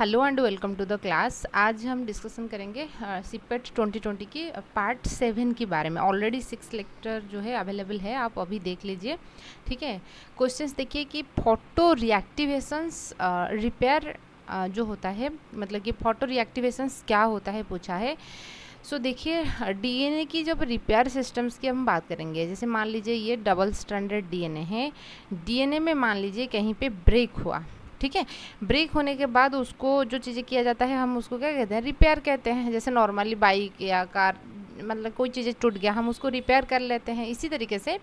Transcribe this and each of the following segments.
hello and welcome to the class आज हम discussion करेंगे सीपेट uh, 2020 e की पार्ट uh, सेवन के बारे में ऑलरेडी सिक्स लेक्चर जो है अवेलेबल है आप अभी देख लीजिए ठीक है क्वेश्चंस देखिए कि फोटो रिएक्टिवेशंस रिपेयर जो होता है मतलब कि फोटो रिएक्टिवेशंस क्या होता है पूछा है सो so, देखिए डीएनए uh, की जब रिपेयर सिस्टम्स की हम बात करेंगे जैसे मान लीजिए ये डबल स्टैंडर्ड डीएनए है डीएनए में मान लीजिए कहीं पे ब्रेक हुआ ठीक है ब्रेक होने के बाद उसको जो चीज़ें किया जाता है हम उसको क्या कहते हैं रिपेयर कहते हैं जैसे नॉर्मली बाइक या कार मतलब कोई चीज़ें टूट गया हम उसको रिपेयर कर लेते हैं इसी तरीके से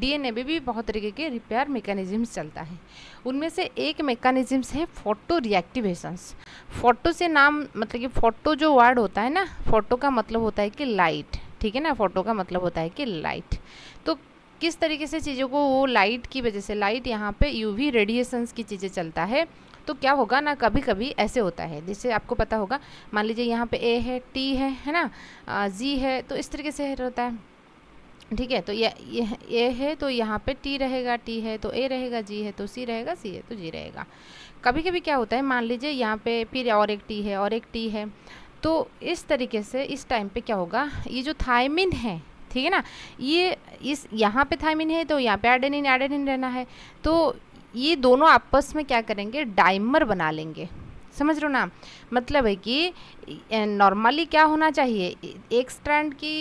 डीएनए में भी बहुत तरीके के रिपेयर मेकानिज़म्स चलता है उनमें से एक मेकानिज़म्स है फोटो रिएक्टिवेशंस फोटो से नाम मतलब कि फ़ोटो जो वर्ड होता है ना फोटो का मतलब होता है कि लाइट ठीक है ना फोटो का मतलब होता है कि लाइट किस तरीके से चीज़ों को वो लाइट की वजह से लाइट यहाँ पे यूवी रेडिएशंस की चीज़ें चलता है तो क्या होगा ना कभी कभी ऐसे होता है जैसे आपको पता होगा मान लीजिए यहाँ पे ए है टी है है ना जी है तो इस तरीके से रहता है ठीक है तो ये ए है तो यहाँ पे टी रहेगा टी है तो ए रहेगा जी है तो सी रहेगा सी है तो जी रहेगा कभी कभी क्या होता है मान लीजिए यहाँ पे फिर और एक टी है और एक टी है तो इस तरीके से इस टाइम पे क्या होगा ये जो थायमिन है ठीक है ना ये इस यहाँ पे थायमिन है तो यहाँ पे एडेनिन एडेनिन रहना है तो ये दोनों आपस में क्या करेंगे डाइमर बना लेंगे समझ रहे हो ना मतलब है कि नॉर्मली क्या होना चाहिए एक स्ट्रैंड की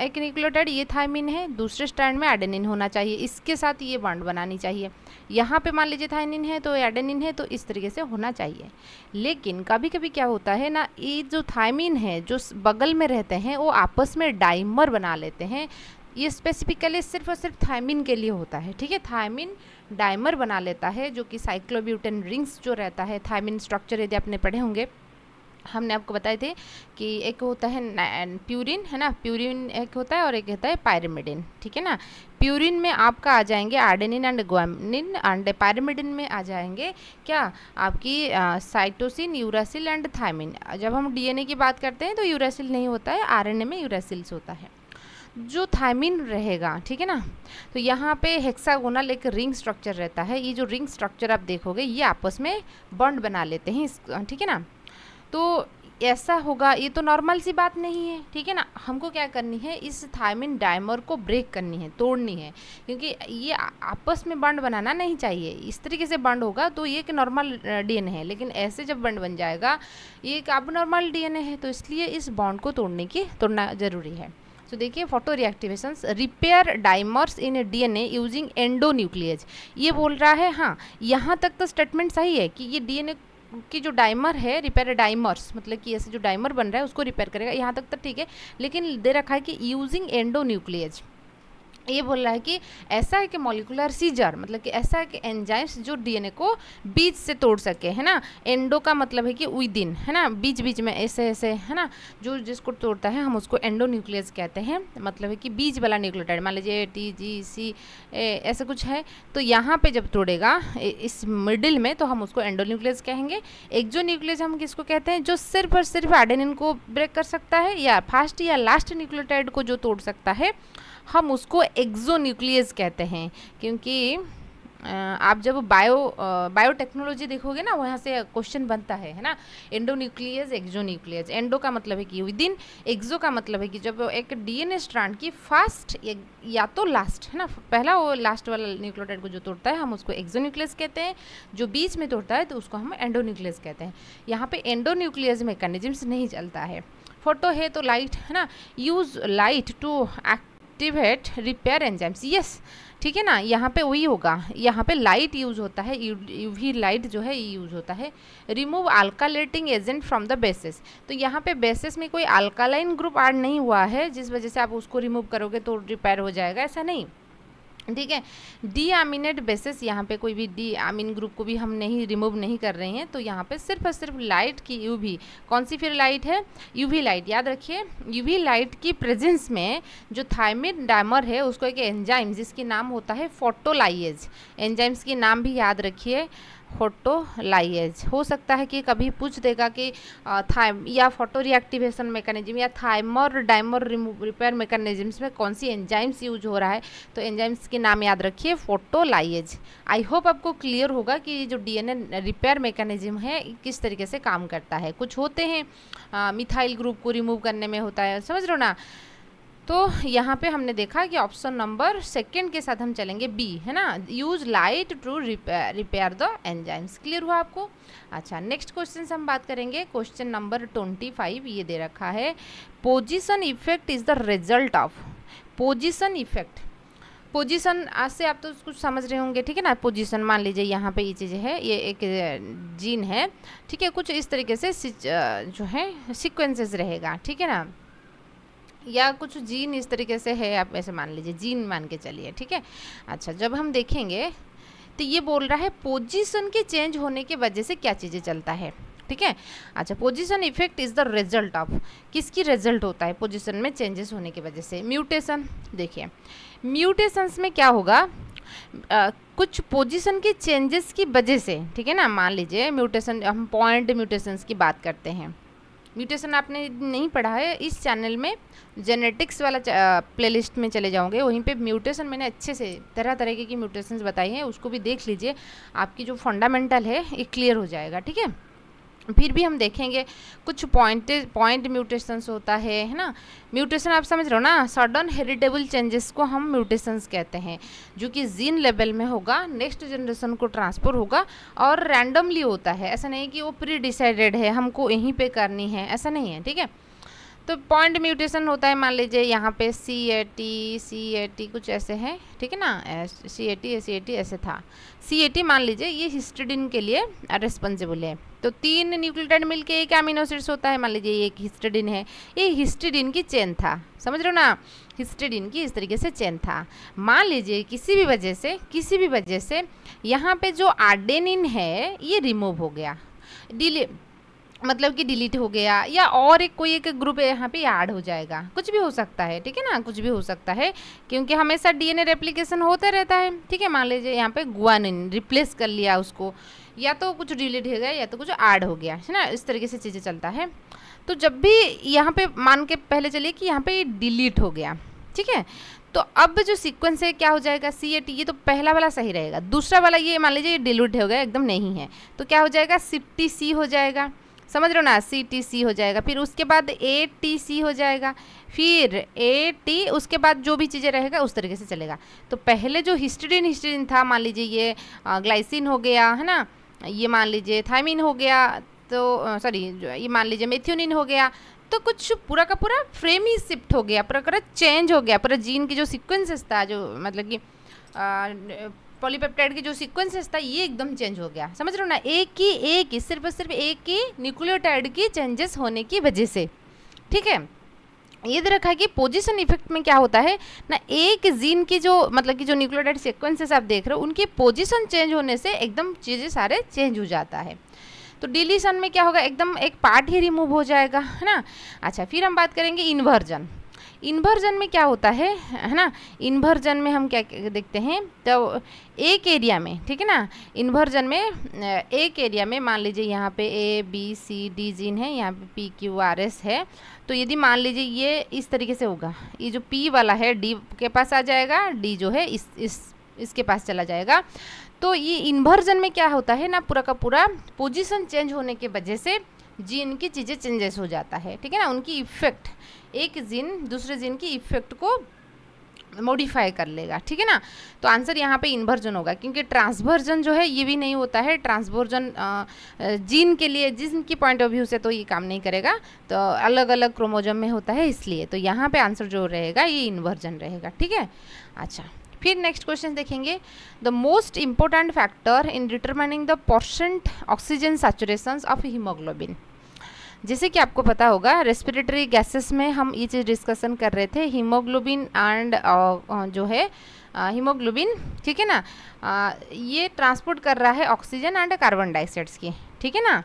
एक न्यूक्लियोटाइड ये थायमिन है दूसरे स्टैंड में एडेनिन होना चाहिए इसके साथ ये बॉन्ड बनानी चाहिए यहाँ पे मान लीजिए थायनिन है तो एडेनिन है तो इस तरीके से होना चाहिए लेकिन कभी कभी क्या होता है ना ये जो थायमिन है जो बगल में रहते हैं वो आपस में डाइमर बना लेते हैं ये स्पेसिफिकली सिर्फ और सिर्फ थायमिन के लिए होता है ठीक है थायमिन डाइमर बना लेता है जो कि साइक्लोब्यूटेन रिंग्स जो रहता है थायमिन स्ट्रक्चर यदि आपने पढ़े होंगे हमने आपको बताए थे कि एक होता है प्यूरिन है ना प्यूरिन एक होता है और एक होता है पायरेमिडिन ठीक है ना प्यूरिन में आपका आ जाएंगे आर्डेनिन एंड ग्वामिन एंड पायरेमिडिन में आ जाएंगे क्या आपकी साइटोसिन यूरासिल एंड थायमिन जब हम डीएनए की बात करते हैं तो यूरासिल नहीं होता है आरएनए में यूरासिल्स होता है जो थायमिन रहेगा ठीक है ना तो यहाँ पे हेक्सागोनल एक रिंग स्ट्रक्चर रहता है ये जो रिंग स्ट्रक्चर आप देखोगे ये आपस में बॉन्ड बना लेते हैं ठीक है ना तो ऐसा होगा ये तो नॉर्मल सी बात नहीं है ठीक है ना हमको क्या करनी है इस थायमिन डाइमर को ब्रेक करनी है तोड़नी है क्योंकि ये आपस में बंड बनाना नहीं चाहिए इस तरीके से बंड होगा तो ये एक नॉर्मल डीएनए है लेकिन ऐसे जब बंड बन जाएगा ये एक अब नॉर्मल डीएनए है तो इसलिए इस बॉन्ड को तोड़ने की तोड़ना ज़रूरी है तो देखिए photoreactivation repair dimers in DNA using endo ये बोल रहा है हाँ यहाँ तक तो स्टेटमेंट सही है कि ये डीएनए की जो डाइमर है रिपेयर डाइमर्स मतलब कि ऐसे जो डाइमर बन रहा है उसको रिपेयर करेगा यहाँ तक तो ठीक है लेकिन दे रखा है कि यूजिंग एंडो न्यूक्लियज ये बोल रहा है कि ऐसा है कि मॉलिकुलर सीजर मतलब कि ऐसा है कि एंजाइम्स जो डीएनए को बीच से तोड़ सके है ना एंडो का मतलब है कि विद इन है ना बीच बीच में ऐसे ऐसे है ना जो जिसको तोड़ता है हम उसको एंडो न्यूक्लियस कहते हैं मतलब है कि बीच वाला न्यूक्लियोटाइड मान लीजिए टी जी सी ऐसा कुछ है तो यहाँ पर जब तोड़ेगा इस मिडिल में तो हम उसको एंडो न्यूक्लियस कहेंगे एक जो न्यूक्लियस हम किसको कहते हैं जो सिर्फ और सिर्फ आडेनिन को ब्रेक कर सकता है या फास्ट या लास्ट न्यूक्लियोटाइड को जो तोड़ सकता है हम उसको न्यूक्लियस कहते हैं क्योंकि आप जब बायो बायोटेक्नोलॉजी देखोगे ना वहाँ से क्वेश्चन बनता है है ना endonuclease exonuclease endo का मतलब है कि विद इन एक्जो का मतलब है कि जब एक डीएनए स्ट्रैंड की फर्स्ट या तो लास्ट है ना पहला वो लास्ट वाला न्यूक्लियोटाइड को जो तोड़ता है हम उसको एक्जो न्यूक्लियस कहते हैं जो बीच में तोड़ता है तो उसको हम एंडो न्यूक्लियस कहते हैं यहाँ पर एंडो न्यूक्लियस मैकेनिज्म नहीं चलता है फोटो है तो लाइट है ना use light to act activate repair enzymes yes ठीक है ना यहाँ पे वही होगा यहाँ पे लाइट यूज़ होता है यूवी लाइट जो है यूज़ होता है remove alkylating agent from the bases तो यहाँ पे बेसिस में कोई अल्कालाइन ग्रुप ऐड नहीं हुआ है जिस वजह से आप उसको रिमूव करोगे तो रिपेयर हो जाएगा ऐसा नहीं ठीक है डी एमिनेट बेसिस यहाँ पे कोई भी डी एमिन ग्रुप को भी हम नहीं रिमूव नहीं कर रहे हैं तो यहाँ पे सिर्फ और सिर्फ लाइट की यूवी कौन सी फिर लाइट है यूवी लाइट याद रखिए यूवी लाइट की प्रेजेंस में जो थायमिन डायमर है उसको एक एंजाइम जिसकी नाम होता है फोटोलाइज एंजाइम्स की नाम भी याद रखिए फोटोलाइज हो सकता है कि कभी पूछ देगा कि थाइम या फोटो रिएक्टिवेशन मैकेनिज्म या थाइमर डाइमर रिपेयर मैकेनिज्म्स में कौन सी एंजाइम्स यूज हो रहा है तो एंजाइम्स के नाम याद रखिए फोटोलाइज आई होप आपको क्लियर होगा कि जो डीएनए रिपेयर मेकानिज्म है किस तरीके से काम करता है कुछ होते हैं मिथाइल ग्रुप को रिमूव करने में होता है समझ लो ना तो यहाँ पे हमने देखा कि ऑप्शन नंबर सेकेंड के साथ हम चलेंगे बी है ना use light to repair the enzymes clear हुआ आपको अच्छा नेक्स्ट क्वेश्चन से हम बात करेंगे क्वेश्चन नंबर ट्वेंटी फाइव ये दे रखा है position effect is the result of position effect position आज से आप तो कुछ समझ रहे होंगे ठीक है ना पोजीशन मान लीजिए यहाँ पे ये चीज़ है ये एक जीन है ठीक है कुछ इस तरीके से जो है सिक्वेंसेस रहेगा ठीक है ना या कुछ जीन इस तरीके से है आप ऐसे मान लीजिए जीन मान के चलिए ठीक है अच्छा जब हम देखेंगे तो ये बोल रहा है पोजीशन के चेंज होने के वजह से क्या चीज़ें चलता है ठीक है अच्छा position effect is the result of किसकी रिजल्ट होता है पोजीशन में चेंजेस होने की वजह से म्यूटेशन देखिए म्यूटेशंस में क्या होगा आ, कुछ पोजीशन के चेंजेस की वजह से ठीक है ना मान लीजिए म्यूटेशन हम पॉइंट म्यूटेशंस की बात करते हैं म्यूटेशन आपने नहीं पढ़ा है इस चैनल में जेनेटिक्स वाला प्लेलिस्ट में चले जाओगे वहीं पे म्यूटेशन मैंने अच्छे से तरह तरह की म्यूटेशंस बताई हैं उसको भी देख लीजिए आपकी जो फंडामेंटल है ये क्लियर हो जाएगा ठीक है फिर भी हम देखेंगे कुछ पॉइंटेज पॉइंट म्यूटेशंस होता है है ना म्यूटेशन आप समझ रहे हो ना सडन हेरिटेबल चेंजेस को हम म्यूटेशंस कहते हैं जो कि जीन लेवल में होगा नेक्स्ट जनरेशन को ट्रांसफ़र होगा और रैंडमली होता है ऐसा नहीं कि वो प्री डिसाइडेड है हमको यहीं पे करनी है ऐसा नहीं है ठीक है तो पॉइंट म्यूटेशन होता है मान लीजिए यहाँ पे सी A T C A T कुछ ऐसे हैं ठीक है ना सी A T C A T ऐसे था सी ए टी मान लीजिए ये हिस्टडीन के लिए रिस्पॉन्सिबल है तो तीन न्यूक्लियोटाइड मिलके एक अमीनो एसिड्स होता है मान लीजिए ये एक हिस्टडीन है ये हिस्टडीन की चेन था समझ रहे हो ना हिस्टडीन की इस तरीके से चेन था मान लीजिए किसी भी वजह से किसी भी वजह से यहाँ पर जो आर्डेनिन है ये रिमूव हो गया डिले मतलब कि डिलीट हो गया या और एक कोई एक ग्रुप यहाँ पे ऐड हो जाएगा कुछ भी हो सकता है ठीक है ना कुछ भी हो सकता है क्योंकि हमेशा डीएनए रेप्लिकेशन होता रहता है ठीक है मान लीजिए यहाँ पे गुआनिन रिप्लेस कर लिया उसको या तो कुछ डिलीट हो गया या तो कुछ ऐड हो गया है ना इस तरीके से चीज़ें चलता है तो जब भी यहाँ पे मान के पहले चलिए कि यहाँ पे डिलीट हो गया ठीक है तो अब जो सीक्वेंस है क्या हो जाएगा सी ए टी ये तो पहला वाला सही रहेगा दूसरा वाला ये मान लीजिए ये डिलीट हो गया एकदम नहीं है तो क्या हो जाएगा सी टी सी हो जाएगा समझ रहे हो ना सी टी सी हो जाएगा फिर उसके बाद ए टी सी हो जाएगा फिर ए टी उसके बाद जो भी चीज़ें रहेगा उस तरीके से चलेगा तो पहले जो हिस्ट्रीन हिस्ट्रीन था मान लीजिए ये ग्लाइसिन हो गया है ना ये मान लीजिए थाइमिन हो गया तो सॉरी ये मान लीजिए मेथ्योनिन हो गया तो कुछ पूरा का पूरा फ्रेम ही शिफ्ट हो गया पूरा पूरा चेंज हो गया पूरा जीन की जो सिक्वेंसेस था जो मतलब कि पॉलीपेप्टाइड की जो सीक्वेंसेस था ये एकदम चेंज हो गया समझ रहे हो ना एक ही एक ही सिर्फ सिर्फ एक ही न्यूक्लियोटाइड की चेंजेस होने की वजह से ठीक है ये दे रखा है कि पोजिशन इफेक्ट में क्या होता है ना एक जीन की जो मतलब कि जो न्यूक्लियोटाइड सीक्वेंसेस आप देख रहे हो उनकी पोजिशन चेंज होने से एकदम चीज़ें सारे चेंज हो जाता है तो डिलीशन में क्या होगा एकदम एक पार्ट ही रिमूव हो जाएगा है ना अच्छा फिर हम बात करेंगे इन्वर्जन इन्वर्जन में क्या होता है है ना इन्वर्जन में हम क्या देखते हैं तो एक एरिया में ठीक है ना इन्वर्जन में एक एरिया में मान लीजिए यहाँ पे A B C D gene है यहाँ पे पी क्यू आर एस है तो यदि मान लीजिए ये इस तरीके से होगा ये जो पी वाला है डी के पास आ जाएगा डी जो है इस इस इसके पास चला जाएगा तो ये इन्वर्जन में क्या होता है ना पूरा का पूरा पोजिशन चेंज होने के वजह से जीन की चीज़ें चेंजेस हो जाता है ठीक है ना उनकी इफ़ेक्ट एक जीन दूसरे जीन की इफेक्ट को मॉडिफाई कर लेगा ठीक है ना तो आंसर यहाँ पे इन्वर्जन होगा क्योंकि ट्रांसवर्जन जो है ये भी नहीं होता है ट्रांसवर्जन जीन के लिए जिन की पॉइंट ऑफ व्यू से तो ये काम नहीं करेगा तो अलग अलग क्रोमोजम में होता है इसलिए तो यहाँ पे आंसर जो रहेगा ये इन्वर्जन रहेगा ठीक है अच्छा फिर नेक्स्ट क्वेश्चन देखेंगे the most important factor in determining the percent oxygen saturation of haemoglobin जैसे कि आपको पता होगा रेस्पिरेटरी गैसेस में हम ये चीज़ डिस्कशन कर रहे थे हीमोग्लोबिन एंड uh, uh, जो है हीमोग्लोबिन uh, ठीक है ना आ, ये ट्रांसपोर्ट कर रहा है ऑक्सीजन एंड कार्बन डाइऑक्साइड्स की ठीक है ना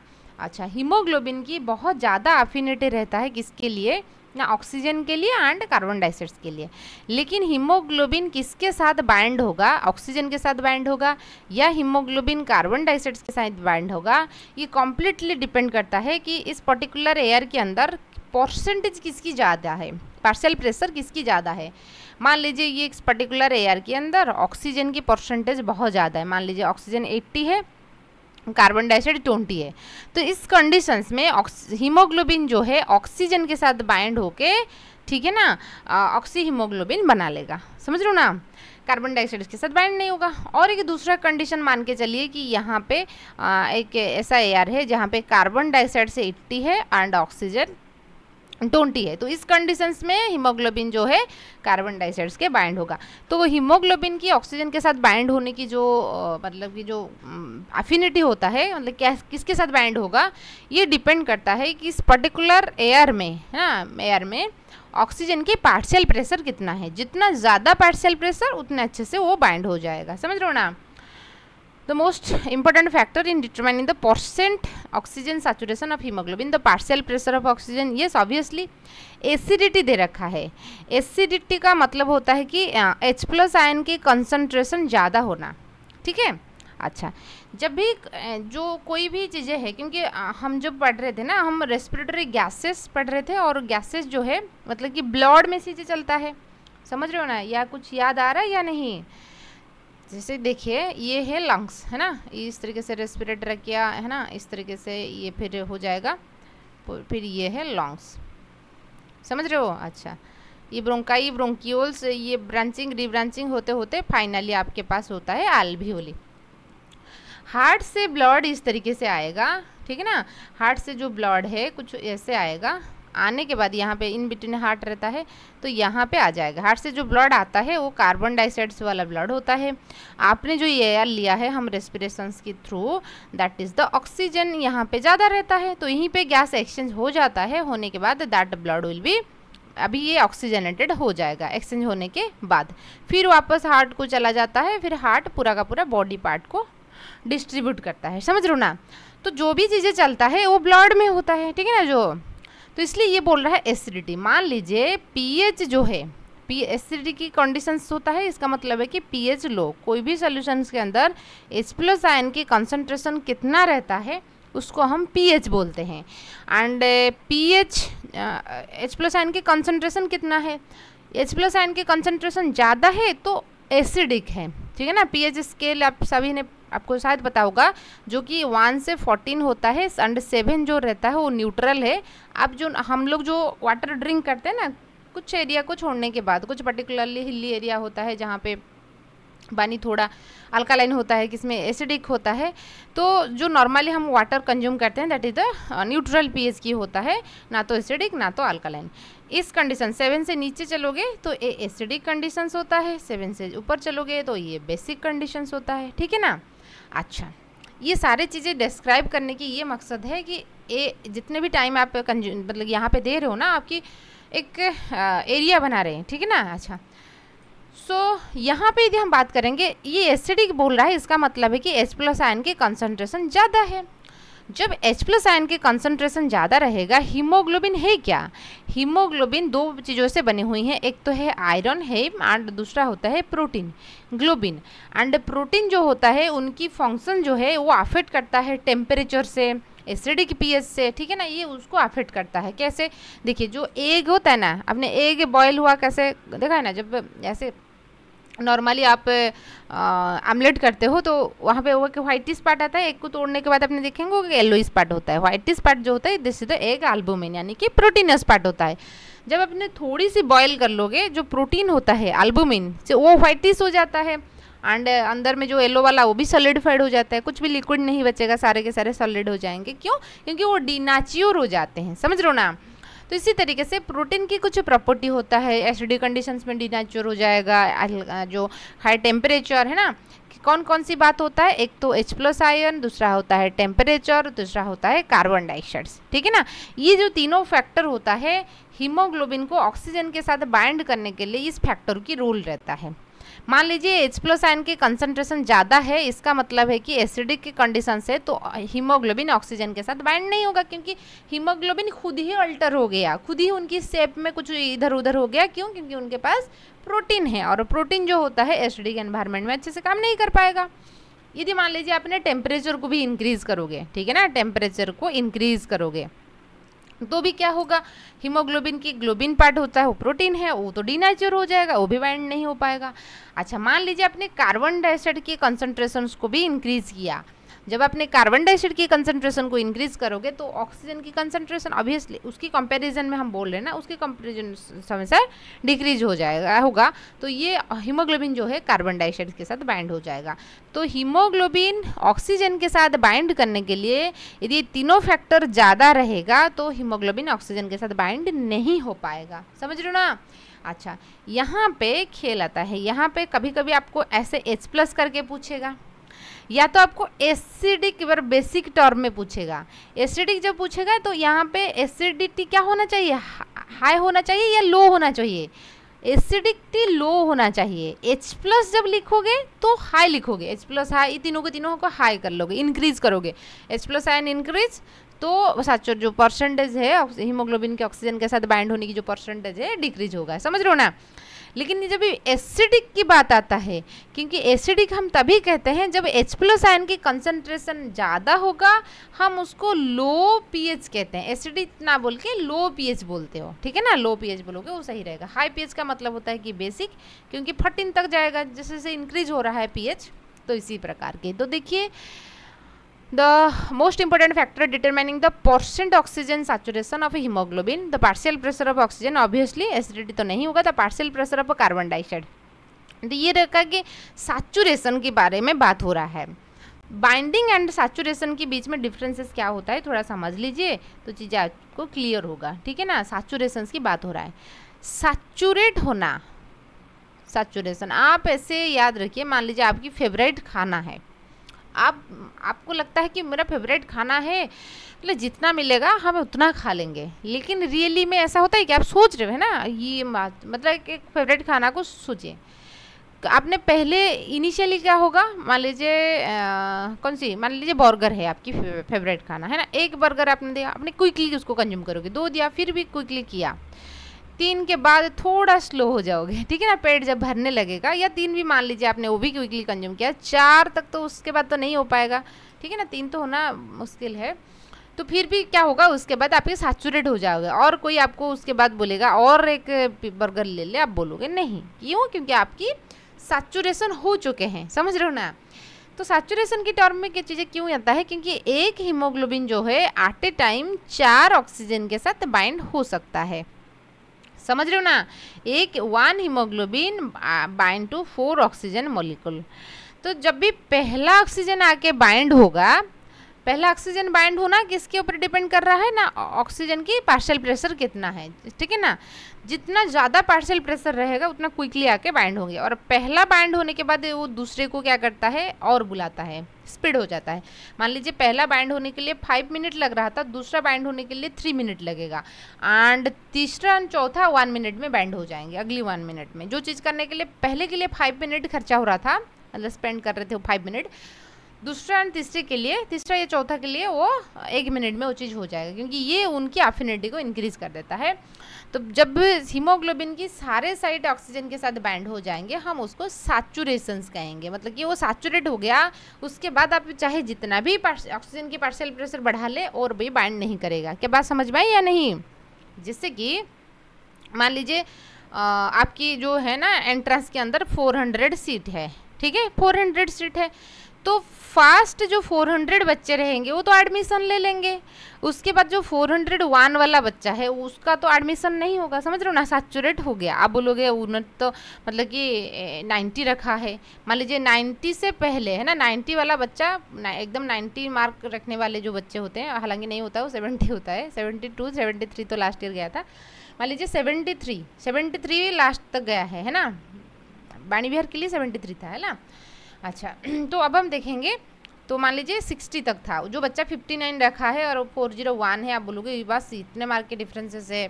अच्छा हीमोग्लोबिन की बहुत ज़्यादा अफिनिटी रहता है किसके लिए अपना ऑक्सीजन के लिए एंड कार्बन डाइऑक्साइड के लिए लेकिन हीमोग्लोबिन किसके साथ बाइंड होगा ऑक्सीजन के साथ बाइंड होगा या हीमोग्लोबिन कार्बन डाइऑक्साइड के साथ बाइंड होगा ये कंप्लीटली डिपेंड करता है कि इस पर्टिकुलर एयर के अंदर परसेंटेज किसकी ज़्यादा है पार्सल प्रेशर किसकी ज़्यादा है मान लीजिए ये इस पर्टिकुलर एयर के अंदर ऑक्सीजन की परसेंटेज बहुत ज़्यादा है मान लीजिए ऑक्सीजन 80 है कार्बन डाइऑक्साइड ट्वेंटी है तो इस कंडीशंस में हीमोग्लोबिन जो है ऑक्सीजन के साथ बाइंड होके ठीक है ना ऑक्सी हीमोग्लोबिन बना लेगा समझ रहे हो ना कार्बन डाइऑक्साइड के साथ बाइंड नहीं होगा और एक दूसरा कंडीशन मान के चलिए कि यहाँ पे आ, एक ऐसा एयर है जहाँ पे कार्बन डाइऑक्साइड से 80 है एंड ऑक्सीजन ट्वेंटी है तो इस कंडीशंस में हीमोग्लोबिन जो है कार्बन डाइऑक्साइड्स के बाइंड होगा तो वो हीमोग्लोबिन की ऑक्सीजन के साथ बाइंड होने की जो मतलब कि जो अफिनिटी होता है मतलब क्या किसके साथ बाइंड होगा ये डिपेंड करता है कि इस पर्टिकुलर एयर में है ना एयर में ऑक्सीजन की पार्शियल प्रेशर कितना है जितना ज़्यादा पार्शियल प्रेशर उतना अच्छे से वो बाइंड हो जाएगा समझ रहे हो ना the most important factor in determining the percent oxygen saturation of hemoglobin the partial pressure of oxygen yes obviously acidity दे रखा है एसिडिटी का मतलब होता है कि एच प्लस आयन की कंसनट्रेशन ज़्यादा होना ठीक है अच्छा जब भी जो कोई भी चीज़ें है क्योंकि हम जब पढ़ रहे थे ना हम रेस्पिरेटरी गैसेस पढ़ रहे थे और गैसेस जो है मतलब कि ब्लड में सीजे चलता है समझ रहे हो ना या कुछ याद आ रहा है या नहीं जैसे देखिए ये है लंग्स है ना इस तरीके से रेस्पिरेटर किया है ना इस तरीके से ये फिर हो जाएगा फिर ये है लंग्स समझ रहे हो अच्छा ये ब्रोंकाई ब्रोंकियोल्स ये ब्रांचिंग रिब्रांचिंग होते होते फाइनली आपके पास होता है आल्वियोली हार्ट से ब्लड इस तरीके से आएगा ठीक है ना हार्ट से जो ब्लड है कुछ ऐसे आएगा आने के बाद यहाँ पे इन बिटवीन हार्ट रहता है तो यहाँ पे आ जाएगा हार्ट से जो ब्लड आता है वो कार्बन डाइऑक्साइड्स वाला ब्लड होता है आपने जो एयर लिया है हम रेस्पिरेशंस के through that is the oxygen यहाँ पे ज़्यादा रहता है तो यहीं पे गैस एक्सचेंज हो जाता है होने के बाद दैट ब्लड विल भी अभी ये ऑक्सीजनेटेड हो जाएगा एक्सचेंज होने के बाद फिर वापस हार्ट को चला जाता है फिर हार्ट पूरा का पूरा बॉडी पार्ट को डिस्ट्रीब्यूट करता है समझ लो ना तो जो भी चीज़ें चलता है वो ब्लड में होता है ठीक है ना जो तो इसलिए ये बोल रहा है एसिडिटी मान लीजिए पीएच जो है पी एसिडिटी की कंडीशंस होता है इसका मतलब है कि पीएच लो कोई भी सॉल्यूशंस के अंदर एच प्लस आयन की कंसंट्रेशन कितना रहता है उसको हम पीएच बोलते हैं and pH H plus ion की कंसंट्रेशन कितना है एच प्लस आयन की कंसंट्रेशन ज़्यादा है तो एसिडिक है ठीक है ना पी स्केल आप सभी ने आपको शायद पता होगा जो कि वन से फोर्टीन होता है अंड सेवन जो रहता है वो न्यूट्रल है आप जो हम लोग जो वाटर ड्रिंक करते हैं ना कुछ एरिया को छोड़ने के बाद कुछ पर्टिकुलरली हिली एरिया होता है जहाँ पे पानी थोड़ा अल्कालाइन होता है किसमें एसिडिक होता है तो जो नॉर्मली हम वाटर कंज्यूम करते हैं that is the neutral pH की होता है ना तो एसिडिक ना तो अल्कालाइन इस कंडीशन सेवन से नीचे चलोगे तो ये एसिडिक कंडीशंस होता है सेवन से ऊपर चलोगे तो ये बेसिक कंडीशंस होता है ठीक है ना अच्छा ये सारे चीज़ें डिस्क्राइब करने की ये मकसद है कि ए जितने भी टाइम आप कंज्यूम मतलब यहाँ पे दे रहे हो ना आपकी एक आ, uh, एरिया बना रहे हैं ठीक है ना अच्छा सो so, यहाँ पे यदि हम बात करेंगे ये एसिडिक बोल रहा है इसका मतलब है कि एच प्लस आयन की कंसनट्रेशन ज़्यादा है जब H प्लस आयन की कंसनट्रेशन ज़्यादा रहेगा हीमोग्लोबिन है क्या हीमोग्लोबिन दो चीज़ों से बनी हुई हैं एक तो है आयरन है एंड दूसरा होता है प्रोटीन ग्लोबिन एंड प्रोटीन जो होता है उनकी फंक्शन जो है वो अफेक्ट करता है टेम्परेचर से एसिडिक पीएच से ठीक है ना ये उसको अफेक्ट करता है कैसे देखिए जो एग होता है ना अपने एग बॉयल हुआ कैसे देखा है ना जब ऐसे नॉर्मली आप आमलेट करते हो तो वहाँ पे वो कि व्हाइटिस पार्ट आता है एग को तोड़ने के बाद आपने देखेंगे वो येलोइस पार्ट होता है व्हाइटिस पार्ट जो होता है this is the egg albumin यानी कि प्रोटीनस पार्ट होता है जब आपने थोड़ी सी बॉयल कर लोगे जो प्रोटीन होता है से वो व्हाइटिस हो जाता है एंड अंदर में जो येलो वाला वो भी सॉलिडिफाइड हो जाता है कुछ भी लिक्विड नहीं बचेगा सारे के सारे सॉलिड हो जाएंगे क्यों क्योंकि वो डिनाच्योर हो जाते हैं समझ लो ना तो इसी तरीके से प्रोटीन की कुछ प्रॉपर्टी होता है एसिडी कंडीशंस में डिनेचर हो जाएगा जो हाई टेम्परेचर है ना कौन कौन सी बात होता है एक तो H प्लस आयन दूसरा होता है टेम्परेचर दूसरा होता है कार्बन डाइऑक्साइड ठीक है ना ये जो तीनों फैक्टर होता है हीमोग्लोबिन को ऑक्सीजन के साथ बाइंड करने के लिए इस फैक्टर की रोल रहता है मान लीजिए एच प्लस आयन की कंसनट्रेशन ज़्यादा है इसका मतलब है कि एसिडिक की कंडीशन से तो हीमोग्लोबिन ऑक्सीजन के साथ बाइंड नहीं होगा क्योंकि हीमोग्लोबिन खुद ही अल्टर हो गया खुद ही उनकी सेप में कुछ इधर उधर हो गया क्यों क्योंकि उनके पास प्रोटीन है और प्रोटीन जो होता है एसिडिक एन्वायरमेंट में अच्छे से काम नहीं कर पाएगा यदि मान लीजिए आपने टेम्परेचर को भी इंक्रीज़ करोगे ठीक है ना टेम्परेचर को इंक्रीज़ करोगे तो भी क्या होगा हीमोग्लोबिन की ग्लोबिन पार्ट होता है वो प्रोटीन है वो तो डीनेचर हो जाएगा वो भी बाइंड नहीं हो पाएगा अच्छा मान लीजिए आपने कार्बन डाइऑक्साइड के कंसनट्रेशन को भी इंक्रीज किया जब आपने कार्बन डाइऑक्साइड की कंसनट्रेशन को इंक्रीज करोगे तो ऑक्सीजन की कंसनट्रेशन ऑब्वियसली उसकी कंपैरिजन में हम बोल रहे हैं ना उसकी कंपेरिजन समय डिक्रीज हो जाएगा होगा तो ये हीमोग्लोबिन जो है कार्बन डाइऑक्साइड के साथ बाइंड हो जाएगा तो हीमोग्लोबिन ऑक्सीजन के साथ बाइंड करने के लिए यदि तीनों फैक्टर ज़्यादा रहेगा तो हीमोग्लोबिन ऑक्सीजन के साथ बाइंड नहीं हो पाएगा समझ रहे हो ना अच्छा यहाँ पे खेल आता है यहाँ पे कभी कभी आपको ऐसे H प्लस करके पूछेगा या तो आपको एसिडिक अगर बेसिक टर्म में पूछेगा एसिडिक जब पूछेगा तो यहाँ पे एसिडिटी क्या होना चाहिए हाई होना चाहिए या लो होना चाहिए एसिडिकटी लो होना चाहिए एच प्लस जब लिखोगे तो हाई लिखोगे एच प्लस हाई तीनों को तीनों को हाई कर लोगे इंक्रीज करोगे H plus high and increase तो साचो जो परसेंटेज है हीमोग्लोबिन के ऑक्सीजन के साथ बाइंड होने की जो परसेंटेज है डिक्रीज होगा समझ रहे हो ना लेकिन जब एसिडिक की बात आता है क्योंकि एसिडिक हम तभी कहते हैं जब एच प्लस आयन की कंसनट्रेशन ज़्यादा होगा हम उसको लो पीएच कहते हैं एसिडिक ना बोल के लो पीएच बोलते हो ठीक है ना लो पीएच बोलोगे वो सही रहेगा हाई पीएच का मतलब होता है कि बेसिक क्योंकि फटिन तक जाएगा जैसे जैसे इंक्रीज हो रहा है पीएच तो इसी प्रकार के तो देखिए the most important factor determining the percent oxygen saturation of haemoglobin the partial pressure of oxygen obviously acidity तो नहीं होगा the partial pressure of carbon dioxide तो ये रखा कि सैचुरेशन के बारे में बात हो रहा है बाइंडिंग एंड सैचुरेशन के बीच में डिफरेंसेस क्या होता है थोड़ा समझ लीजिए तो चीज़ें आपको क्लियर होगा ठीक है ना सैचुरेशन की बात हो रहा है सैचुरेट होना सैचुरेशन आप ऐसे याद रखिए मान लीजिए आपकी फेवरेट खाना है आप आपको लगता है कि मेरा फेवरेट खाना है मतलब जितना मिलेगा हम उतना खा लेंगे लेकिन रियली में ऐसा होता है कि आप सोच रहे हो ना ये बात मतलब एक फेवरेट खाना को सोचिए आपने पहले इनिशियली क्या होगा मान लीजिए कौन सी मान लीजिए बर्गर है आपकी फेवरेट खाना है ना एक बर्गर आपने दिया आपने क्विकली उसको कंज्यूम करोगे दो दिया फिर भी क्विकली किया तीन के बाद थोड़ा स्लो हो जाओगे ठीक है ना पेट जब भरने लगेगा या तीन भी मान लीजिए आपने वो भी क्विकली कंज्यूम किया चार तक तो उसके बाद तो नहीं हो पाएगा ठीक है ना तीन तो होना मुश्किल है तो फिर भी क्या होगा उसके बाद आपके सैचुरेट हो जाओगे और कोई आपको उसके बाद बोलेगा और एक बर्गर ले ले आप बोलोगे नहीं क्यों क्योंकि आपकी सैचुरेशन हो चुके हैं समझ रहे हो ना तो सैचुरेशन की टर्म में क्या चीज़ें क्यों आता है क्योंकि एक हीमोग्लोबिन जो है एट ए टाइम चार ऑक्सीजन के साथ बाइंड हो सकता है समझ रहे हो ना एक one haemoglobin bind to four oxygen molecule तो जब भी पहला ऑक्सीजन आके बाइंड होगा पहला ऑक्सीजन बाइंड होना किसके ऊपर डिपेंड कर रहा है ना ऑक्सीजन की पार्शल प्रेशर कितना है ठीक है ना जितना ज़्यादा पार्सल प्रेशर रहेगा उतना क्विकली आके बाइंड होंगे और पहला बाइंड होने के बाद वो दूसरे को क्या करता है और बुलाता है स्पीड हो जाता है मान लीजिए पहला बाइंड होने के लिए फाइव मिनट लग रहा था दूसरा बाइंड होने के लिए थ्री मिनट लगेगा एंड तीसरा एंड चौथा वन मिनट में बाइंड हो जाएंगे अगली वन मिनट में जो चीज़ करने के लिए पहले के लिए फाइव मिनट खर्चा हो रहा था मतलब स्पेंड कर रहे थे वो फाइव मिनट दूसरा एंड तीसरे के लिए तीसरा या चौथा के लिए वो एक मिनट में वो चीज़ हो जाएगा क्योंकि ये उनकी अफिनिटी को इंक्रीज़ कर देता है तो जब हीमोग्लोबिन की सारे साइड ऑक्सीजन के साथ बैंड हो जाएंगे हम उसको सैचुरेशंस कहेंगे मतलब कि वो सैचुरेट हो गया उसके बाद आप चाहे जितना भी ऑक्सीजन की पार्शियल प्रेशर बढ़ा ले और भी बैंड नहीं करेगा क्या बात समझ में आई या नहीं जिससे कि मान लीजिए आपकी जो है ना एंट्रेंस के अंदर 400 सीट है ठीक है 400 सीट है तो फास्ट जो 400 बच्चे रहेंगे वो तो एडमिशन ले लेंगे उसके बाद जो 401 वाला बच्चा है उसका तो एडमिशन नहीं होगा समझ रहे हो ना सैचुरेट हो गया आप बोलोगे उन्नत तो मतलब कि 90 रखा है मान लीजिए 90 से पहले है ना 90 वाला बच्चा एकदम 90 मार्क रखने वाले जो बच्चे होते हैं हालांकि नहीं होता वो सेवेंटी होता है सेवेंटी टू तो लास्ट ईयर गया था मान लीजिए सेवेंटी थ्री लास्ट तक गया है है ना बाणी बिहार के लिए सेवेंटी था है ना अच्छा तो अब हम देखेंगे तो मान लीजिए सिक्सटी तक था जो बच्चा फिफ्टी नाइन रखा है और फोर जीरो वन है आप बोलोगे ये बस इतने मार्क के डिफरेंसेस है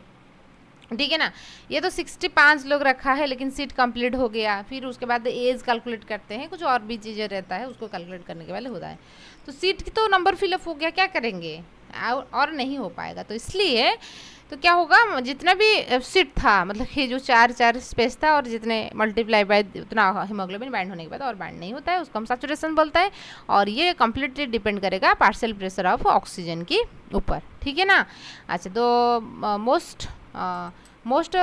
ठीक है ना ये तो सिक्सटी पाँच लोग रखा है लेकिन सीट कंप्लीट हो गया फिर उसके बाद एज कैलकुलेट करते हैं कुछ और भी चीज़ें रहता है उसको कैलकुलेट करने के पहले होता है तो सीट की तो नंबर फिलअप हो गया क्या करेंगे और नहीं हो पाएगा तो इसलिए तो क्या होगा जितना भी सीट था मतलब ये जो चार चार स्पेस था और जितने मल्टीप्लाई बाय उतना हीमोग्लोबिन बाइंड होने के बाद और बाइंड नहीं होता है उसको हम सैचुरेशन बोलते हैं और ये कम्प्लीटली डिपेंड करेगा पार्सल प्रेशर ऑफ ऑक्सीजन की ऊपर ठीक है ना अच्छा तो most most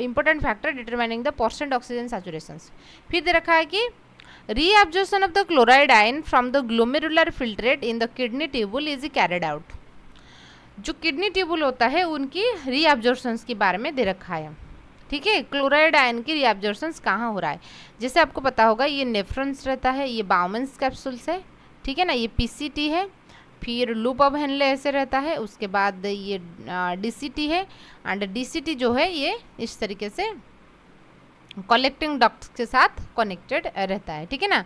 important factor determining the percent oxygen saturation फिर दे रखा है कि reabsorption of the chloride ion from the glomerular filtrate in the kidney tubule is carried out जो किडनी ट्यूबुल होता है उनकी रीऑब्जॉर्बशंस के बारे में दे रखा है ठीक है क्लोराइड आयन की रीऑब्जॉर्बशंस कहाँ हो रहा है जैसे आपको पता होगा ये नेफ्रंस रहता है ये बाउमेंस कैप्सूल्स है ठीक है ना ये पीसीटी है फिर लूप ऑफ हेनले ऐसे रहता है उसके बाद ये डी है एंड डी जो है ये इस तरीके से कलेक्टिंग डॉक्ट के साथ कनेक्टेड रहता है ठीक है ना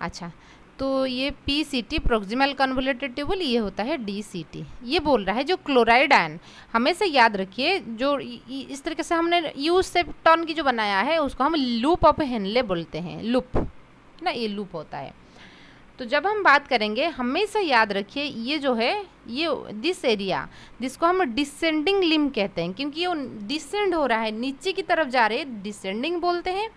अच्छा तो ये P C T proximal convoluted tubule ये होता है डी सी टी ये बोल रहा है जो क्लोराइड आयन हमेशा याद रखिए जो इस तरीके से हमने यू सेप टर्न की जो बनाया है उसको हम लूप ऑफ हेनले बोलते हैं लूप ना ये लूप होता है तो जब हम बात करेंगे हमेशा याद रखिए ये जो है ये दिस एरिया जिसको हम डिसेंडिंग लिम कहते हैं क्योंकि ये डिसेंड हो रहा है नीचे की तरफ जा रहे डिसेंडिंग बोलते हैं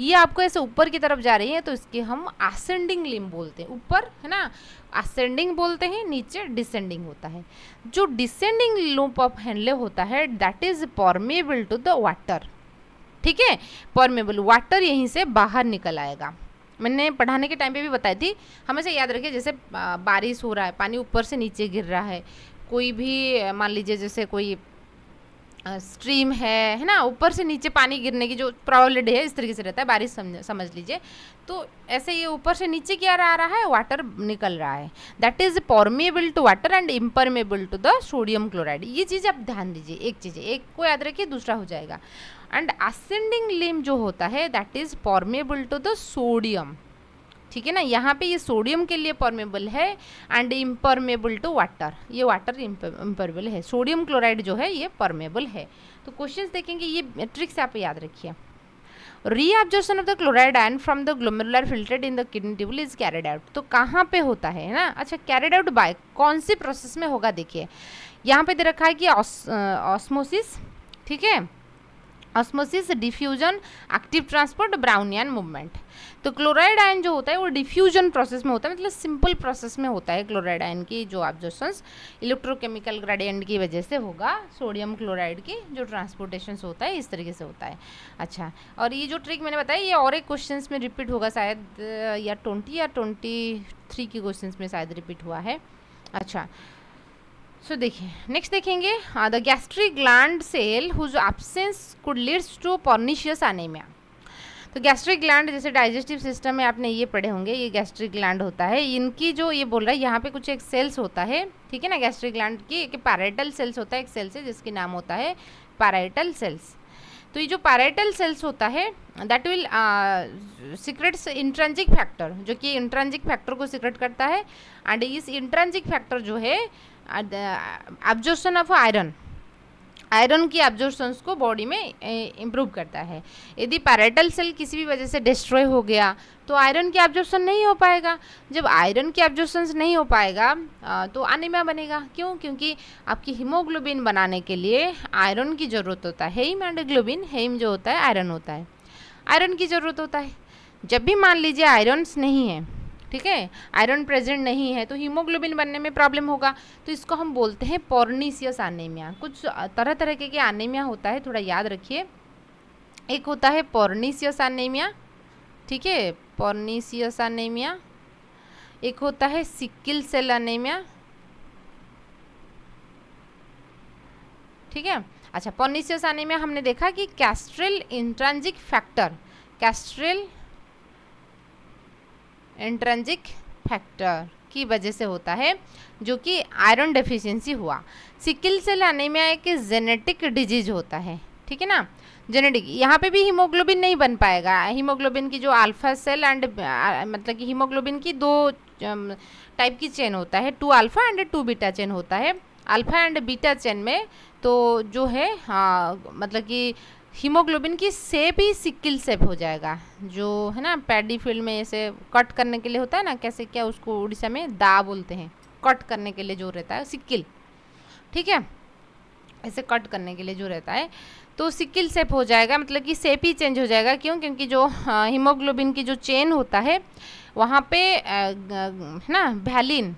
ये आपको ऐसे ऊपर की तरफ जा रही है तो इसके हम असेंडिंग लिम्ब बोलते हैं ऊपर है ना असेंडिंग बोलते हैं नीचे डिसेंडिंग होता है जो डिसेंडिंग लूप ऑफ हैंडले होता है that is permeable to the water ठीक है परमेबल वाटर यहीं से बाहर निकल आएगा मैंने पढ़ाने के टाइम पे भी बताई थी हमेशा याद रखिए जैसे बारिश हो रहा है पानी ऊपर से नीचे गिर रहा है कोई भी मान लीजिए जैसे कोई स्ट्रीम है है ना ऊपर से नीचे पानी गिरने की जो प्रॉबलिटी है इस तरीके से रहता है बारिश समझ समझ लीजिए तो ऐसे ये ऊपर से नीचे क्या आ रहा है वाटर निकल रहा है that is permeable to water and impermeable to the sodium chloride ये चीज़ आप ध्यान दीजिए एक चीज़ एक को याद रखिए दूसरा हो जाएगा एंड असेंडिंग लिम जो होता है that is permeable to the sodium ठीक है ना यहाँ पे ये सोडियम के लिए परमेबल है एंड इम्परमेबल टू वाटर ये वाटर इम्परमेबल है सोडियम क्लोराइड जो है ये परमेबल है तो क्वेश्चन देखेंगे ये ट्रिक्स आप याद रखिए reabsorption of the chloride ion from the glomerular filtered in the kidney tubule is carried out तो कहाँ पे होता है ना अच्छा कैरेड आउट बाय कौन सी प्रोसेस में होगा देखिए यहाँ पे दे रखा है कि ऑस्मोसिस ठीक है osmosis diffusion active transport Brownian movement तो क्लोराइड आयन जो होता है वो डिफ्यूजन प्रोसेस में होता है मतलब सिंपल प्रोसेस में होता है क्लोराइड आयन की जो ऑब्जर्वेशंस इलेक्ट्रोकेमिकल ग्रेडियंट की वजह से होगा सोडियम क्लोराइड की जो ट्रांसपोर्टेशन होता है इस तरीके से होता है अच्छा और ये जो ट्रिक मैंने बताया ये और एक क्वेश्चन में रिपीट होगा शायद या ट्वेंटी या ट्वेंटी थ्री के क्वेश्चन में शायद रिपीट हुआ है अच्छा सो देखिए नेक्स्ट देखेंगे the gastric gland cell whose absence could leads to pernicious anaemia तो गैस्ट्रिक ग्लैंड जैसे डाइजेस्टिव सिस्टम में आपने ये पढ़े होंगे ये गैस्ट्रिक ग्लैंड होता है इनकी जो ये बोल रहा है यहाँ पे कुछ एक सेल्स होता है ठीक है ना गैस्ट्रिक ग्लैंड की एक पैराइटल सेल्स होता है एक सेल्स है जिसके नाम होता है पैराइटल सेल्स तो ये जो पैराइटल सेल्स होता है that will secretes intrinsic factor जो कि इंट्रेंजिक फैक्टर को सीक्रेट करता है एंड इस इंट्रेंजिक फैक्टर जो है एब्जॉर्शन ऑफ आयरन आयरन की एब्जॉर्सन्स को बॉडी में इम्प्रूव करता है यदि पैरेटल सेल किसी भी वजह से डिस्ट्रॉय हो गया तो आयरन की एब्जॉर्शन नहीं हो पाएगा जब आयरन की एब्जॉर्सन्स नहीं हो पाएगा तो अनिमिया बनेगा क्यों क्योंकि आपकी हीमोग्लोबिन बनाने के लिए आयरन की ज़रूरत होता है हेम एंड ग्लोबिन हेम जो होता है आयरन होता है आयरन की ज़रूरत होता है जब भी मान लीजिए आयरन्स नहीं है ठीक है आयरन प्रेजेंट नहीं है तो हीमोग्लोबिन बनने में प्रॉब्लम होगा तो इसको हम बोलते हैं पोर्निसियस आनेमिया कुछ तरह तरह के, आनेमिया होता है थोड़ा याद रखिए एक होता है पोर्निसियस आनेमिया ठीक है पॉर्नीसियस आनेमिया एक होता है सिक्किल सेल अनेमिया ठीक है अच्छा पॉर्नीसियस आनेमिया हमने देखा कि gastric intrinsic factor gastric intrinsic factor की वजह से होता है जो कि आयरन डेफिशिएंसी हुआ सिकिल सेल एनीमिया एक जेनेटिक डिजीज होता है ठीक है ना जेनेटिक यहाँ पे भी हीमोग्लोबिन नहीं बन पाएगा हीमोग्लोबिन की जो अल्फा सेल एंड मतलब कि हीमोग्लोबिन की दो टाइप um, की चेन होता है two alpha and two beta chain होता है अल्फ़ा एंड बीटा चेन में तो जो है हाँ मतलब कि हीमोग्लोबिन की सेप ही सिक्किल सेप हो जाएगा जो है ना पैडी फील्ड में ऐसे कट करने के लिए होता है ना कैसे क्या उसको उड़ीसा में दा बोलते हैं कट करने के लिए जो रहता है सिक्किल ठीक है ऐसे कट करने के लिए जो रहता है तो सिक्किल सेप हो जाएगा मतलब कि सेप ही चेंज हो जाएगा क्यों क्योंकि जो हीमोग्लोबिन हाँ, की जो चेन होता है वहाँ पे है ना वैलिन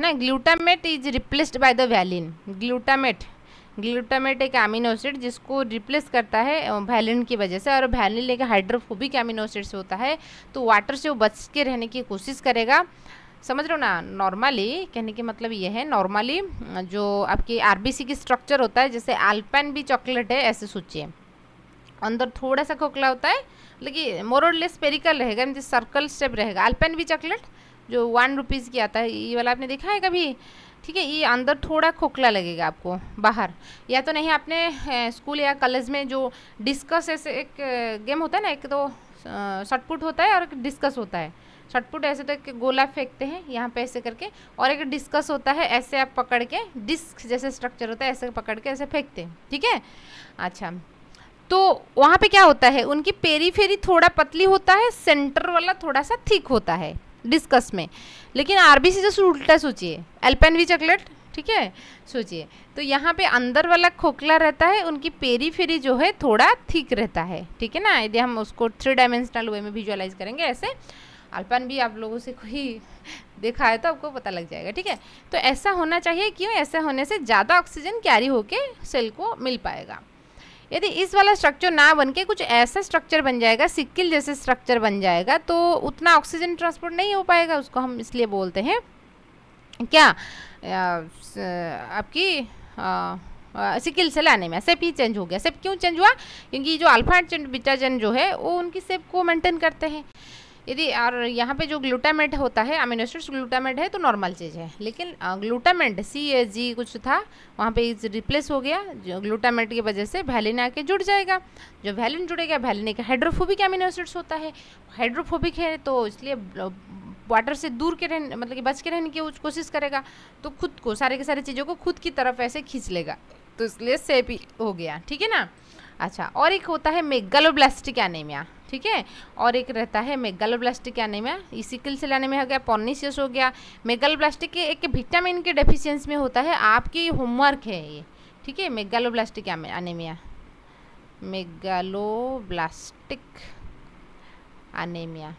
ना glutamate is replaced by the valine glutamate glutamate एक एसिड जिसको रिप्लेस करता है वैलिन की वजह से और वैलिन एक हाइड्रोफोबिक एसिड से होता है तो वाटर से वो बच के रहने की कोशिश करेगा समझ रहे हो ना नॉर्मली कहने के मतलब ये है नॉर्मली जो आपकी आरबीसी की स्ट्रक्चर होता है जैसे आल्पैन भी चॉकलेट है ऐसे सोचिए अंदर थोड़ा सा खोखला होता है लेकिन मोरलेस पेरिकल रहेगा सर्कल स्टेप रहेगा आल्पैन भी चॉकलेट जो वन रुपीज़ की आता है ये वाला आपने देखा है कभी ठीक है ये अंदर थोड़ा खोखला लगेगा आपको बाहर या तो नहीं आपने स्कूल या कॉलेज में जो डिस्कस ऐसे एक गेम होता है ना एक तो शटपुट होता है और एक डिस्कस होता है शटपुट ऐसे तो एक गोला फेंकते हैं यहाँ पे ऐसे करके और एक डिस्कस होता है ऐसे आप पकड़ के डिस्क जैसे स्ट्रक्चर होता है ऐसे पकड़ के ऐसे फेंकते हैं ठीक है अच्छा तो वहाँ पे क्या होता है उनकी पेरी फेरी थोड़ा पतली होता है सेंटर वाला थोड़ा सा थिक होता है डिस्कस में लेकिन आरबीसी से उल्टा सोचिए एल्पेन वी चॉकलेट ठीक है सोचिए तो यहाँ पे अंदर वाला खोखला रहता है उनकी पेरी फेरी जो है थोड़ा थिक रहता है ठीक है ना यदि हम उसको थ्री डायमेंशनल वे में विजुअलाइज करेंगे ऐसे अल्पन भी आप लोगों से कोई देखा है तो आपको पता लग जाएगा ठीक है तो ऐसा होना चाहिए क्यों ऐसा होने से ज़्यादा ऑक्सीजन कैरी होके सेल को मिल पाएगा यदि इस वाला स्ट्रक्चर ना बन के कुछ ऐसा स्ट्रक्चर बन जाएगा सिक्किल जैसे स्ट्रक्चर बन जाएगा तो उतना ऑक्सीजन ट्रांसपोर्ट नहीं हो पाएगा उसको हम इसलिए बोलते हैं क्या आपकी सिकिल से लाने में सेप ही चेंज हो गया सेप क्यों चेंज हुआ क्योंकि जो अल्फा एंड जो है वो उनकी सेप को मेंटेन करते हैं यदि और यहाँ पे जो ग्लूटामेट होता है अमीनो एसिड्स ग्लूटामेट है तो नॉर्मल चीज़ है लेकिन ग्लूटामेट सी एस जी कुछ था वहाँ पे रिप्लेस हो गया जो ग्लूटामेट की वजह से वैलिन आके जुड़ जाएगा जो वैलिन जुड़ेगा वैलिन एक हाइड्रोफोबिक अमीनो एसिड्स होता है हाइड्रोफोबिक है तो इसलिए वाटर से दूर के रहने मतलब कि बच के रहने की कोशिश करेगा तो खुद को सारे के सारे चीज़ों को खुद की तरफ ऐसे खींच लेगा तो इसलिए सेप हो गया ठीक है ना अच्छा और एक होता है मेगलोब्लास्टिक एनीमिया ठीक है और एक रहता है megaloblastic anaemia sickle cell anaemia हो गया पॉर्निशियस हो गया मेगल ब्लास्टिक एक विटामिन के डेफिशियंस में होता है आपकी होमवर्क है ये ठीक है मेगालोब्लास्टिक एनीमिया मेगालोब्लास्टिक एनीमिया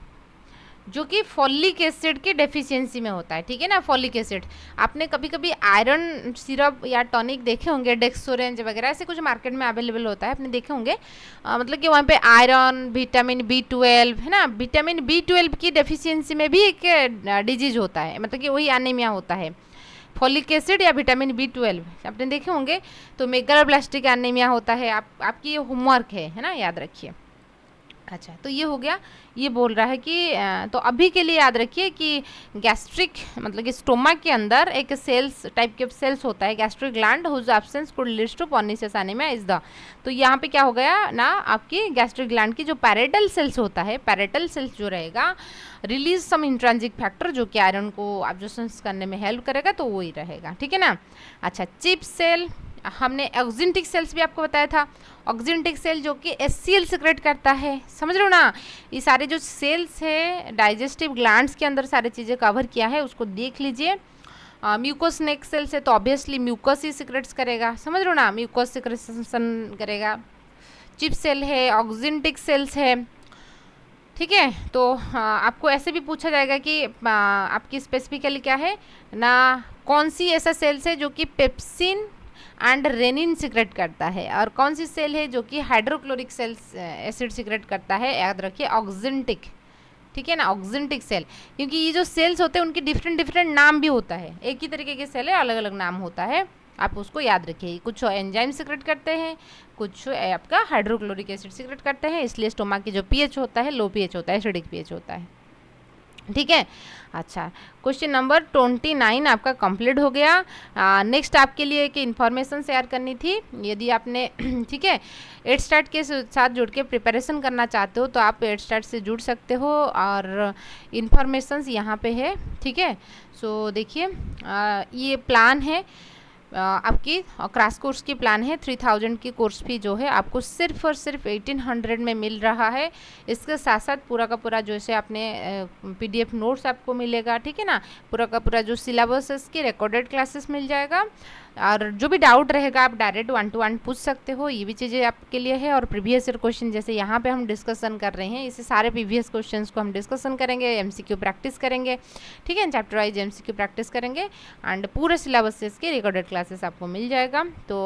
जो कि फॉलिक एसिड के डेफिशिएंसी में होता है ठीक है ना फॉलिक एसिड आपने कभी कभी आयरन सिरप या टॉनिक देखे होंगे डेक्सोरेंज वगैरह ऐसे कुछ मार्केट में अवेलेबल होता है आपने देखे होंगे आ, मतलब कि वहाँ पे आयरन विटामिन बी ट्वेल्व है ना विटामिन बी ट्वेल्व की डेफिशिएंसी में भी एक डिजीज होता है मतलब कि वही एनीमिया होता है फॉलिक एसिड या विटामिन बी ट्वेल्व आपने देखे होंगे तो मेगाब्लास्टिक एनीमिया होता है आप आपकी ये होमवर्क है है ना याद रखिए अच्छा तो ये हो गया ये बोल रहा है कि तो अभी के लिए याद रखिए कि गैस्ट्रिक मतलब कि स्टोमा के अंदर एक सेल्स टाइप के सेल्स होता है gastric gland whose absence could leads to pernicious anaemia is the तो यहाँ पे क्या हो गया ना आपकी गैस्ट्रिक ग्लैंड की जो पैरेटल सेल्स होता है पैरेटल सेल्स जो रहेगा रिलीज सम इंट्रांजिक फैक्टर जो कि आयरन को ऑब्जर्वेशन करने में हेल्प करेगा तो वही रहेगा ठीक है ना अच्छा चिप सेल हमने ऑक्जेंटिक सेल्स भी आपको बताया था ऑक्जेंटिक सेल जो कि एस सी सिक्रेट करता है समझ लो ना ये सारे जो सेल्स हैं डाइजेस्टिव ग्लैंड्स के अंदर सारी चीज़ें कवर किया है उसको देख लीजिए म्यूकोस नेक सेल्स है तो ऑब्वियसली म्यूकोस ही सिक्रेट्स करेगा समझ लो ना म्यूकोस सिक्रेशन करेगा चिप सेल है ऑक्जेंटिक सेल्स है ठीक है तो आपको ऐसे भी पूछा जाएगा कि आपकी स्पेसिफिकली क्या है ना कौन सी ऐसा सेल्स है जो कि पेप्सिन एंड रेनिन सिक्रेट करता है और कौन सी सेल है जो कि हाइड्रोक्लोरिक सेल एसिड सिक्रेट करता है याद रखिए ऑक्जेंटिक ठीक है ना ऑक्जेंटिक सेल क्योंकि ये जो सेल्स होते हैं उनके डिफरेंट डिफरेंट नाम भी होता है एक ही तरीके के सेल है अलग अलग नाम होता है आप उसको याद रखिए कुछ एंजाइम सिक्रेट करते हैं कुछ आपका हाइड्रोक्लोरिक एसिड सिक्रेट करते हैं इसलिए स्टोमा की जो पीएच होता है लो पीएच होता है एसिडिक पीएच होता है ठीक है अच्छा क्वेश्चन नंबर ट्वेंटी नाइन आपका कंप्लीट हो गया नेक्स्ट आपके लिए एक इन्फॉर्मेशन शेयर करनी थी यदि आपने ठीक है एड स्टार्ट के साथ जुड़ के प्रिपरेशन करना चाहते हो तो आप एड स्टार्ट से जुड़ सकते हो और इन्फॉर्मेशन यहाँ पे है ठीक है सो देखिए ये प्लान है आपकी क्रास कोर्स की प्लान है थ्री थाउजेंड की कोर्स फी जो है आपको सिर्फ और सिर्फ एटीन हंड्रेड में मिल रहा है इसके साथ साथ पूरा का पूरा जो है आपने पीडीएफ नोट्स आपको मिलेगा ठीक है ना पूरा का पूरा जो सिलेबस है इसकी रिकॉर्डेड क्लासेस मिल जाएगा और जो भी डाउट रहेगा आप डायरेक्ट वन टू वन पूछ सकते हो ये भी चीज़ें आपके लिए है और प्रीवियस ईयर क्वेश्चन जैसे यहाँ पे हम डिस्कशन कर रहे हैं इसे सारे प्रीवियस क्वेश्चंस को हम डिस्कशन करेंगे एमसीक्यू प्रैक्टिस करेंगे ठीक है चैप्टर वाइज एमसीक्यू प्रैक्टिस करेंगे एंड पूरे सिलेबस इसके रिकॉर्डेड क्लासेस आपको मिल जाएगा तो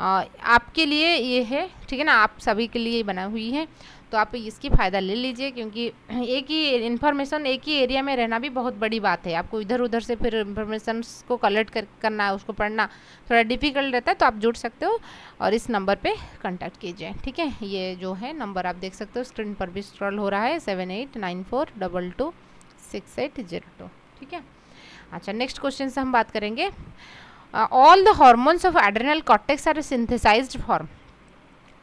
आ, आपके लिए ये है ठीक है ना आप सभी के लिए बना हुई है तो आप इसकी फ़ायदा ले लीजिए क्योंकि एक ही इन्फॉर्मेशन एक ही एरिया में रहना भी बहुत बड़ी बात है आपको इधर उधर से फिर इन्फॉर्मेशन को कलेक्ट कर, करना उसको पढ़ना थोड़ा डिफ़िकल्ट रहता है तो आप जुड़ सकते हो और इस नंबर पर कॉन्टैक्ट कीजिए ठीक है ये जो है नंबर आप देख सकते हो स्क्रीन पर भी स्ट्रॉल हो रहा है seven eight nine four double two six eight zero two ठीक है अच्छा नेक्स्ट क्वेश्चन से हम बात करेंगे all the hormones of adrenal cortex are synthesised form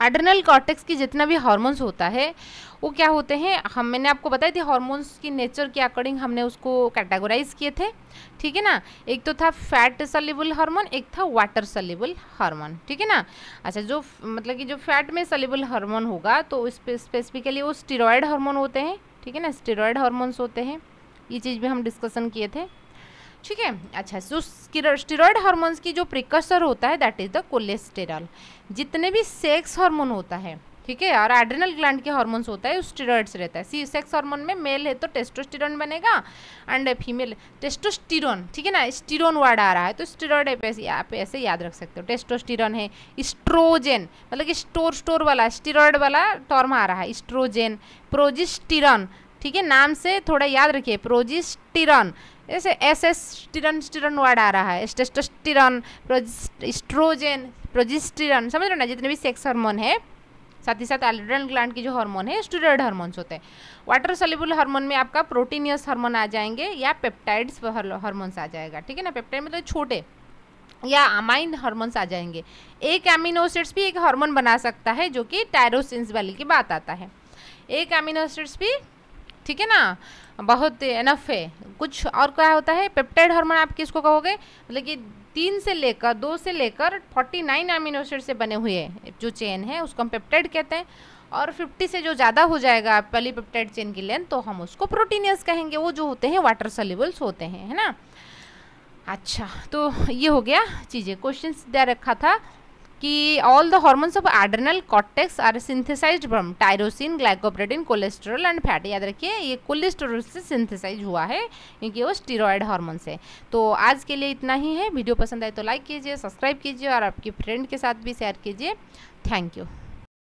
adrenal cortex की जितना भी हार्मोन्स होता है वो क्या होते हैं हम मैंने आपको बताया थी हार्मोन्स की नेचर के अकॉर्डिंग हमने उसको कैटेगोराइज किए थे ठीक है ना एक तो था फैट सलेबल हार्मोन एक था वाटर सलेबल हार्मोन ठीक है ना अच्छा जो मतलब कि जो फैट में सलेबल हार्मोन होगा तो उस स्पेसिफिकली वो स्टीरोयड हार्मोन होते हैं ठीक है ना स्टेरॉयड हार्मोन्स होते हैं ये चीज़ भी हम डिस्कसन किए थे ठीक है अच्छा सो स्टीरॉयड हार्मोन्स की जो प्रिकर्सर होता है दैट इज़ द कोलेस्टेरॉल जितने भी सेक्स हार्मोन होता है ठीक है और एड्रिनल ग्लैंड के हार्मोन्स होता है स्टीरोड्स रहता है सी सेक्स हार्मोन में मेल है तो टेस्टोस्टिरोन बनेगा एंड फीमेल टेस्टोस्टिरोन ठीक है ना स्टीरोन वर्ड आ रहा है तो स्टीरोड आप ऐसे याद रख सकते हो टेस्टोस्टिरोन है स्ट्रोजेन मतलब कि स्टोर स्टोर वाला स्टीरोड वाला टॉर्म आ रहा है स्ट्रोजेन प्रोजिस्टिरन ठीक है नाम से थोड़ा याद रखिए प्रोजिस्टिरन ऐसे एस एस स्टिरन स्टिरन वर्ड आ रहा है प्रोजिस्ट स्ट्रोजेन प्रोजिस्टिरन समझ रहे ना जितने भी सेक्स हार्मोन है साथ ही साथ एल्ड्रन ग्लैंड की जो हार्मोन है स्टूडेड हार्मोन्स होते हैं वाटर सोल्यूबल हार्मोन में आपका प्रोटीनियस हार्मोन आ जाएंगे या पेप्टाइड्स हार्मोन्स आ जाएगा ठीक है ना पेप्टाइड मतलब छोटे या अमाइन हार्मोन्स आ जाएंगे एक एमिनो एसिड्स भी एक हार्मोन बना सकता है जो कि टायरोसिन वाली की बात आता है एक एमिनो एसिड्स भी ठीक है ना बहुत एनफ है कुछ और क्या होता है पेप्टाइड हार्मोन आप किसको कहोगे मतलब कि तीन से लेकर दो से लेकर फोर्टी नाइन अमीनो एसिड से बने हुए जो चेन है उसको हम पेप्टाइड कहते हैं और फिफ्टी से जो ज़्यादा हो जाएगा पहली पेप्टाइड चेन की लेंथ तो हम उसको प्रोटीनियस कहेंगे वो जो होते हैं वाटर सलेबल्स होते हैं है ना अच्छा तो ये हो गया चीज़ें क्वेश्चन दे रखा था कि all the hormones of adrenal cortex are synthesise from tyrosine glycoprotein cholesterol and fat याद रखिए ये कोलेस्ट्रॉल से सिंथेसाइज हुआ है क्योंकि वो स्टीरोड हार्मोन्स है तो आज के लिए इतना ही है वीडियो पसंद आए तो लाइक कीजिए सब्सक्राइब कीजिए और आपके फ्रेंड के साथ भी शेयर कीजिए थैंक यू